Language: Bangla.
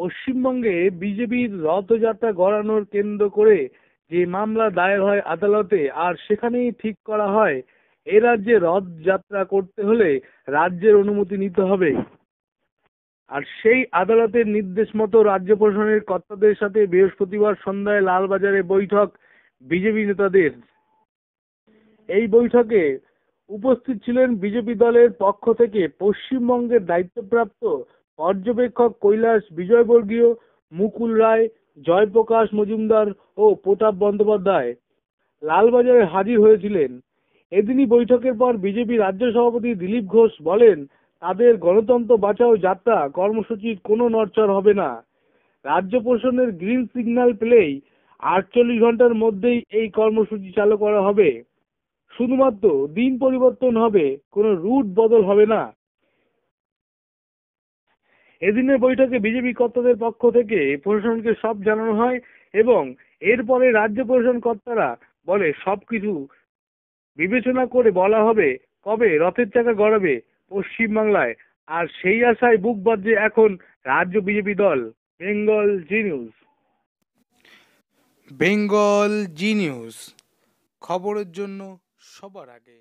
পশ্চিমবঙ্গে বিজেপির রথযাত্রা গড়ানোর কেন্দ্র করে যে মামলা দায়ের হয় আদালতে আর সেখানেই ঠিক করা হয় এ রাজ্যে রথযাত্রা করতে হলে রাজ্যের অনুমতি নিতে হবে আর সেই আদালতের নির্দেশ মতো রাজ্য প্রশাসনের কর্তাদের সাথে বৃহস্পতিবার সন্ধ্যায় লালবাজারে বৈঠক বিজেপি নেতাদের এই বৈঠকে উপস্থিত ছিলেন বিজেপি দলের পক্ষ থেকে পশ্চিমবঙ্গের দায়িত্বপ্রাপ্ত পর্যবেক্ষক কৈলাস বিজয়বর্গীয় মুকুল রায় জয়প্রকাশ মজুমদার ও প্রতাপ বন্দ্যোপাধ্যায় লালবাজারে হাজির হয়েছিলেন এদিনই বৈঠকের পর বিজেপি রাজ্য সভাপতি দিলীপ ঘোষ বলেন তাদের গণতন্ত্র বাঁচাও যাত্রা কর্মসূচির কোনো নড়চড় হবে না রাজ্য প্রশাসনের গ্রিন সিগন্যাল পেলেই আটচল্লিশ ঘন্টার মধ্যেই এই কর্মসূচি চালু করা হবে শুধুমাত্র দিন পরিবর্তন হবে কোনো রুট বদল হবে না এদিনের বৈঠকে বিজেপি কর্তাদের পক্ষ থেকে প্রশাসনকে সব জানানো হয় এবং এরপরে রাজ্য প্রশাসন কর্তারা বলে সব কিছু বিবেচনা করে বলা হবে কবে রথের চাকা গড়াবে পশ্চিমবাংলায় আর সেই আশায় বুক বাজে এখন রাজ্য বিজেপি দল বেঙ্গল জি নিউজ বেঙ্গল জি নিউজ খবরের জন্য সবার আগে